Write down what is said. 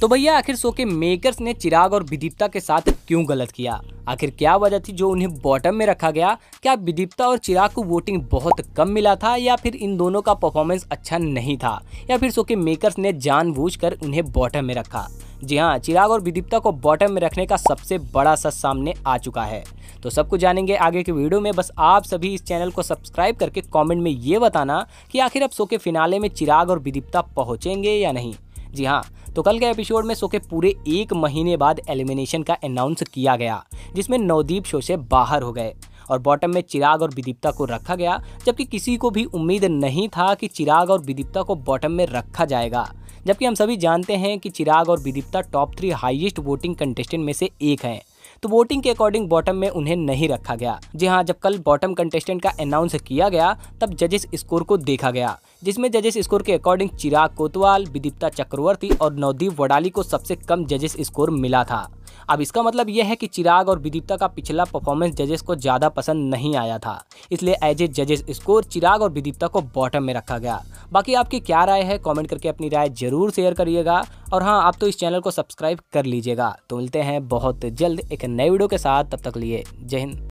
तो भैया आखिर शो के मेकर्स ने चिराग और विदिप्ता के साथ क्यों गलत किया आखिर क्या वजह थी जो उन्हें बॉटम में रखा गया क्या विदिप्ता और चिराग को वोटिंग बहुत कम मिला था या फिर इन दोनों का परफॉर्मेंस अच्छा नहीं था या फिर शो के मेकर्स ने जानबूझकर उन्हें बॉटम में रखा जी हाँ चिराग और विदिप्ता को बॉटम में रखने का सबसे बड़ा सच सामने आ चुका है तो सब कुछ जानेंगे आगे के वीडियो में बस आप सभी इस चैनल को सब्सक्राइब करके कमेंट में ये बताना कि आखिर अब शो के फिनाले में चिराग और विदिप्ता पहुंचेंगे या नहीं जी हाँ तो कल के एपिसोड में शो के पूरे एक महीने बाद एलिमिनेशन का अनाउंस किया गया जिसमें नवदीप शो से बाहर हो गए और बॉटम में चिराग और विदीप्ता को रखा गया जबकि किसी को भी उम्मीद नहीं था कि चिराग और विदीप्ता को बॉटम में रखा जाएगा जबकि हम सभी जानते हैं कि चिराग और Vidipta top three highest voting contestant में से एक हैं तो वोटिंग के अकॉर्डिंग बॉटम में उन्हें नहीं रखा गया जी हाँ जब कल बॉटम कंटेस्टेंट का अनाउंस किया गया तब जजेस स्कोर को देखा गया जिसमें जजेस स्कोर के अकॉर्डिंग चिराग कोतवाल विदिप्ता चक्रवर्ती और नवदीप वडाली को सबसे कम जजेस स्कोर मिला था अब इसका मतलब यह है कि चिराग और विदिप्ता का पिछला परफॉर्मेंस जजेस को ज़्यादा पसंद नहीं आया था इसलिए एज ए जजेस स्कोर चिराग और विदिप्ता को बॉटम में रखा गया बाकी आपकी क्या राय है कॉमेंट करके अपनी राय जरूर शेयर करिएगा और हाँ आप तो इस चैनल को सब्सक्राइब कर लीजिएगा तो मिलते हैं बहुत जल्द एक नए वीडियो के साथ तब तक लिए जय हिंद